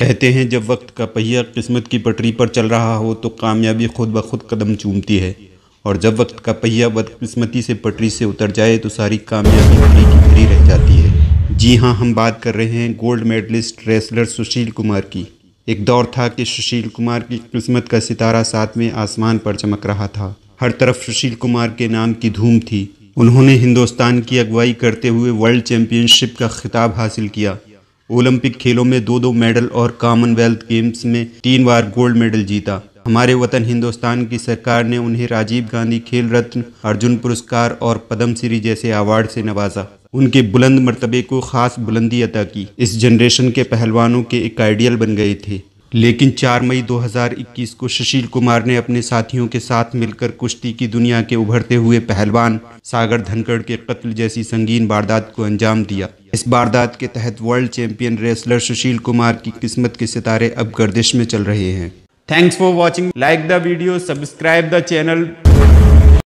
कहते हैं जब वक्त का पहिया किस्मत की पटरी पर चल रहा हो तो कामयाबी खुद ब खुद कदम चूमती है और जब वक्त का पहिया बदकिस्मती से पटरी से उतर जाए तो सारी कामयाबी फ्री की फ्री रह जाती है जी हाँ हम बात कर रहे हैं gold medallist wrestler Sushil Kumar की एक दौर था कि सुशील कुमार की किस्मत का सितारा सातवें आसमान पर चमक रहा था हर तरफ सुशील कुमार के नाम की धूम थी उन्होंने हिंदुस्तान की अगुवाई करते हुए वर्ल्ड चैम्पियनशिप का खिताब हासिल किया ओलंपिक खेलों में दो दो मेडल और कॉमनवेल्थ गेम्स में तीन बार गोल्ड मेडल जीता हमारे वतन हिंदुस्तान की सरकार ने उन्हें राजीव गांधी खेल रत्न अर्जुन पुरस्कार और पद्मश्री जैसे अवार्ड से नवाजा उनके बुलंद मरतबे को खास बुलंदी अदा की इस जनरेशन के पहलवानों के एक आइडियल बन गए थे लेकिन 4 मई 2021 को सुशील कुमार ने अपने साथियों के साथ मिलकर कुश्ती की दुनिया के उभरते हुए पहलवान सागर धनखड़ के कत्ल जैसी संगीन वारदात को अंजाम दिया इस वारदात के तहत world champion wrestler Sushil Kumar की किस्मत के सितारे अब गर्दिश में चल रहे हैं thanks for watching like the video subscribe the channel